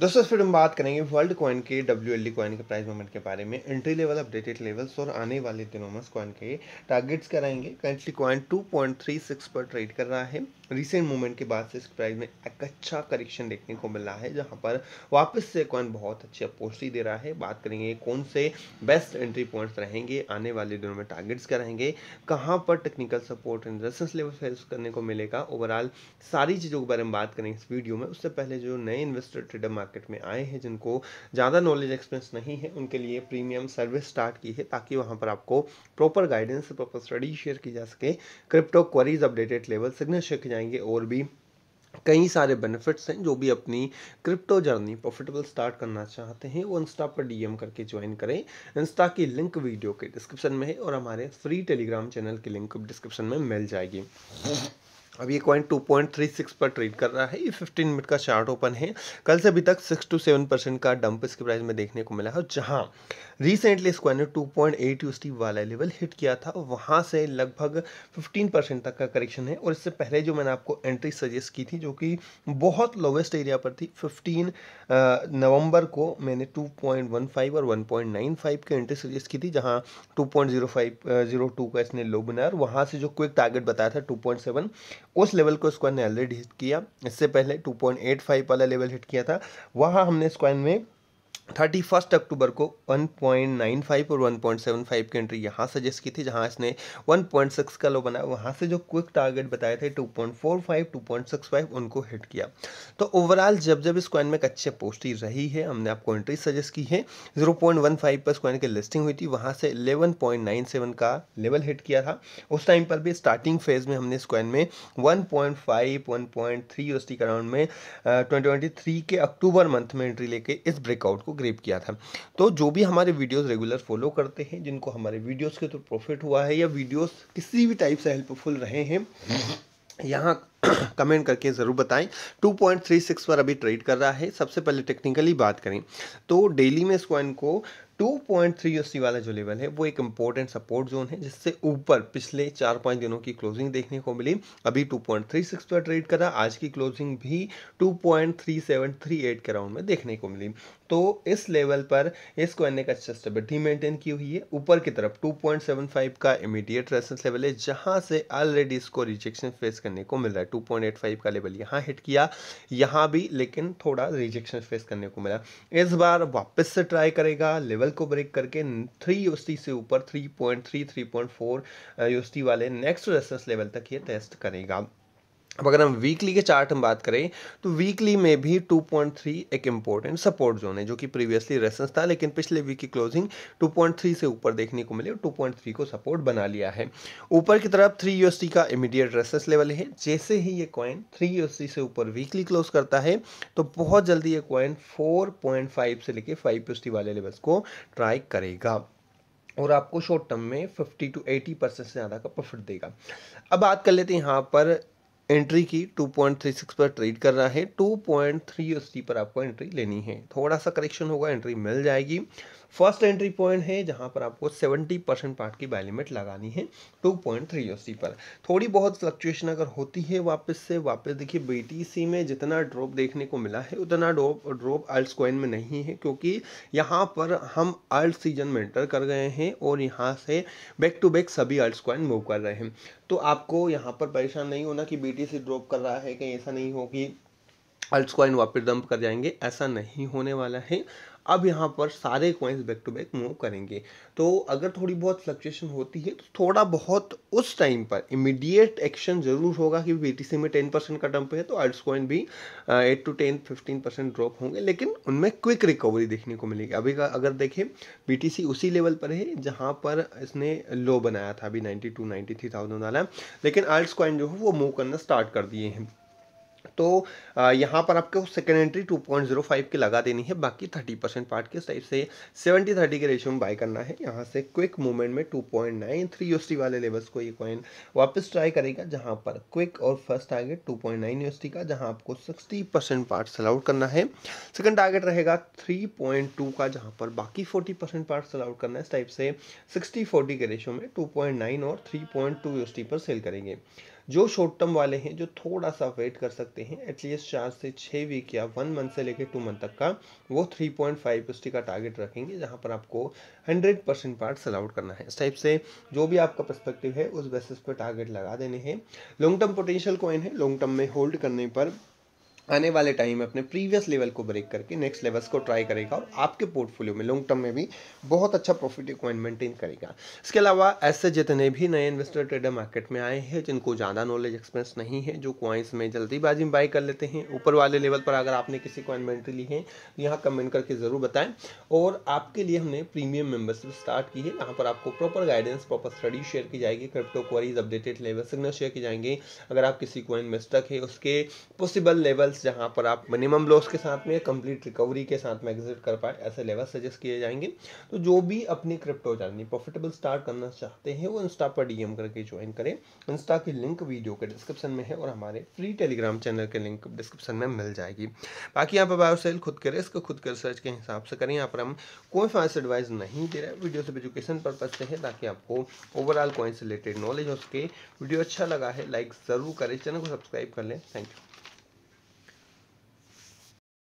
दोस्तों फिर हम बात करेंगे वर्ल्ड कॉइन के डब्ल्यू एल कॉइन के प्राइस मूवमेंट के बारे में एंट्री लेवल अपडेटेड लेवल्स और आने वाले दिनों में कॉइन के टारगेट्स कराएंगे करंटली कॉइन 2.36 पर ट्रेड कर रहा है रिसेंट मूवमेंट के बाद से इस प्राइस में एक अच्छा करेक्शन देखने को मिल रहा है जहां पर वापस से कॉइन बहुत अच्छी अपोस्टी दे रहा है बात करेंगे कौन से बेस्ट एंट्री पॉइंट्स रहेंगे आने वाले दिनों में टारगेट्स क्या रहेंगे कहाँ पर technical support and resistance level face करने को मिलेगा ओवरऑल सारी चीज़ों के बारे में बात करेंगे इस वीडियो में उससे पहले जो नए इन्वेस्टर ट्रेडर मार्केट में आए हैं जिनको ज़्यादा नॉलेज एक्सपीरियंस नहीं है उनके लिए प्रीमियम सर्विस स्टार्ट की है ताकि वहाँ पर आपको proper guidance proper study share की जा सके crypto queries updated level signal share की जाएंगे और भी कई सारे बेनिफिट्स हैं जो भी अपनी क्रिप्टो जर्नी प्रॉफिटेबल स्टार्ट करना चाहते हैं वो इंस्टा पर डीएम करके ज्वाइन करें इंस्टा की लिंक वीडियो के डिस्क्रिप्शन में है और हमारे फ्री टेलीग्राम चैनल की लिंक डिस्क्रिप्शन में मिल जाएगी अब ये कॉइन 2.36 पर ट्रेड कर रहा है ये 15 मिनट का चार्ट ओपन है कल से अभी तक 6 टू 7 परसेंट का डंप इसके प्राइस में देखने को मिला है जहां रिसेंटली इस कॉइन ने 2.8 पॉइंट यूएसडी वाला लेवल हिट किया था वहां से लगभग 15 परसेंट तक का करेक्शन है और इससे पहले जो मैंने आपको एंट्री सजेस्ट की थी जो कि बहुत लोवेस्ट एरिया पर थी फिफ्टीन नवम्बर को मैंने टू और वन की एंट्री सजेस्ट की थी जहाँ टू पॉइंट का इसने लो बनाया और वहाँ से जो क्विक टारगेट बताया था टू उस लेवल को स्क्वायर ने ऑलरेडी हिट किया इससे पहले 2.85 वाला लेवल हिट किया था वहाँ हमने स्क्वायर में थर्टी फर्स्ट अक्टूबर को 1.95 और 1.75 की एंट्री यहाँ सजेस्ट की थी जहाँ इसने 1.6 का लो बनाया वहाँ से जो क्विक टारगेट बताए थे 2.45 2.65 उनको हिट किया तो ओवरऑल जब जब इस क्वाइन में एक अच्छी पोस्टी रही है हमने आपको एंट्री सजेस्ट की है 0.15 पर स्क्वाइन की लिस्टिंग हुई थी वहाँ से 11.97 का लेवल हिट किया था उस टाइम पर भी स्टार्टिंग फेज में हमने इस कॉइन में one point five one around में ट्वेंटी के अक्टूबर मंथ में एंट्री लेके इस ब्रेकआउट को ग्रेप किया था तो जो भी हमारे वीडियोस रेगुलर फॉलो करते हैं जिनको हमारे वीडियोस के थ्रू तो प्रॉफिट हुआ है या वीडियोस किसी भी टाइप से हेल्पफुल रहे हैं यहाँ कमेंट करके ज़रूर बताएं 2.36 पर अभी ट्रेड कर रहा है सबसे पहले टेक्निकली बात करें तो डेली में इस कॉइन को 2.3 पॉइंट वाला जो लेवल है वो एक इम्पॉर्टेंट सपोर्ट जोन है जिससे ऊपर पिछले चार पाँच दिनों की क्लोजिंग देखने को मिली अभी 2.36 पर ट्रेड करा आज की क्लोजिंग भी 2.3738 के राउंड में देखने को मिली तो इस लेवल पर इसको एन एक अच्छा स्टेबिलिटी मेंटेन की हुई है ऊपर की तरफ 2.75 का इमीडिएट रेसेंस लेवल है जहां से ऑलरेडी इसको रिजेक्शन फेस करने को मिल रहा है 2.85 का लेवल यहां हिट किया यहां भी लेकिन थोड़ा रिजेक्शन फेस करने को मिला इस बार वापस से ट्राई करेगा लेवल को ब्रेक करके थ्री यू से ऊपर थ्री पॉइंट थ्री वाले नेक्स्ट रेसेंस लेवल तक ये टेस्ट करेगा अब अगर हम वीकली के चार्ट हम बात करें तो वीकली में भी 2.3 एक इम्पोर्टेंट सपोर्ट जोन है जो कि प्रीवियसली रेसेंस था लेकिन पिछले वीक की क्लोजिंग 2.3 से ऊपर देखने को मिली और 2.3 को सपोर्ट बना लिया है ऊपर की तरफ 3 यू का इमीडिएट रेसेंस लेवल है जैसे ही ये कॉइन 3 यू से ऊपर वीकली क्लोज करता है तो बहुत जल्दी ये कॉइन फोर से लेके फाइव यू वाले लेवल्स को ट्राई करेगा और आपको शॉर्ट टर्म में 50 टू 80 परसेंट से ज़्यादा का प्रॉफिट देगा अब बात कर लेते हैं यहाँ पर एंट्री की 2.36 पर ट्रेड कर रहा है 2.3 पर आपको एंट्री लेनी है थोड़ा सा करेक्शन होगा एंट्री मिल जाएगी फर्स्ट एंट्री पॉइंट है जहाँ पर आपको 70 परसेंट पार्ट की बाय लिमिट लगानी है 2.3 पॉइंट पर थोड़ी बहुत फ्लक्चुएशन अगर होती है वापस से वापस देखिए बीटीसी में जितना ड्रॉप देखने को मिला है उतना ड्रॉप ड्रॉप अल्ट कॉइन में नहीं है क्योंकि यहाँ पर हम अल्ट सीजन में एंटर कर गए हैं और यहाँ से बैक टू बैक सभी अल्ट कॉइन मूव कर रहे हैं तो आपको यहाँ पर परेशान नहीं होना कि बीटीसी ड्रॉप कर रहा है कहीं ऐसा नहीं हो कि अल्ट कॉइन वापस डंप कर जाएंगे ऐसा नहीं होने वाला है अब यहाँ पर सारे coins back to back move करेंगे तो अगर थोड़ी बहुत फ्लक्चुएशन होती है तो थोड़ा बहुत उस टाइम पर इमीडिएट एक्शन जरूर होगा कि बी टी सी में टेन परसेंट का डंप है तो अर्ट्स कॉइन भी eight to ten fifteen percent drop होंगे लेकिन उनमें क्विक रिकवरी देखने को मिलेगी अभी का अगर देखें बीटीसी उसी लेवल पर है जहाँ पर इसने लो बनाया था अभी ninety two ninety three thousand वाला लेकिन अर्ट्स कॉइन जो है वो मूव करना स्टार्ट कर दिए हैं तो यहाँ पर आपको जीरो 2.05 की लगा देनी है बाकी 30 परसेंट पार्ट के साइड से 70 30 के रेशियो में बाय करना है यहाँ से क्विक मूवमेंट में 2.93 यूएसटी वाले लेवल्स को ये कॉइन वापस ट्राई करेगा जहाँ पर क्विक और फर्स्ट टारगेट 2.9 यूएसटी का जहाँ आपको 60 परसेंट पार्ट सेल आउट करना है सेकेंड टारगेट रहेगा 3.2 का जहाँ पर बाकी 40 परसेंट पार्ट सेल आउट करना है इस टाइप से सिक्सटी फोर्टी के रेशियो में टू और थ्री पॉइंट पर सेल करेंगे जो शॉर्ट टर्म वाले हैं जो थोड़ा सा वेट कर सकते हैं एटलीस्ट चार से छः वीक या वन मंथ से लेकर टू मंथ तक का वो थ्री पॉइंट फाइव पिस्टी का टारगेट रखेंगे जहां पर आपको hundred percent part sell out करना है इस टाइप से जो भी आपका पर्सपेक्टिव है उस बेसिस पर टारगेट लगा देने हैं लॉन्ग टर्म पोटेंशियल कॉइन है लॉन्ग टर्म में होल्ड करने पर आने वाले टाइम में अपने प्रीवियस लेवल को ब्रेक करके नेक्स्ट लेवल्स को ट्राई करेगा और आपके पोर्टफोलियो में लॉन्ग टर्म में भी बहुत अच्छा प्रॉफिट इक्वाइन मेंटेन करेगा इसके अलावा ऐसे जितने भी नए इन्वेस्टर ट्रेडर मार्केट में आए हैं जिनको ज़्यादा नॉलेज एक्सपेंस नहीं है जो क्वाइंस में जल्दीबाजी में बाई कर लेते हैं ऊपर वाले लेवल पर अगर आपने किसी को इन्वेंट्री ली है यहाँ कमेंट करके ज़रूर बताएं और आपके लिए हमने प्रीमियम मेंबरशिप स्टार्ट की है यहाँ पर आपको proper guidance proper study share की जाएगी crypto queries updated level signal share की जाएंगे अगर आप किसी को इन्वेस्टर है उसके पॉसिबल लेवल्स लेवल्स जहाँ पर आप मिनिमम लॉस के साथ में कंप्लीट रिकवरी के साथ में एग्जिट कर पाए ऐसे लेवल सजेस्ट किए जाएंगे तो जो भी अपनी क्रिप्टो जर्नी प्रॉफिटेबल स्टार्ट करना चाहते हैं वो इंस्टा पर डीएम करके ज्वाइन करें इंस्टा की लिंक वीडियो के डिस्क्रिप्शन में है और हमारे फ्री टेलीग्राम चैनल के लिंक डिस्क्रिप्शन में मिल जाएगी बाकी यहाँ पर बायो सेल खुद के रिस्क खुद के रिसर्च के हिसाब से करें यहाँ पर हम कोई फाइनेंस एडवाइस नहीं दे रहे वीडियो सिर्फ एजुकेशन पर्पज से है ताकि आपको ओवरऑल कॉइन से रिलेटेड नॉलेज हो सके वीडियो अच्छा लगा है लाइक ज़रूर करें चैनल को सब्सक्राइब कर लें थैंक यू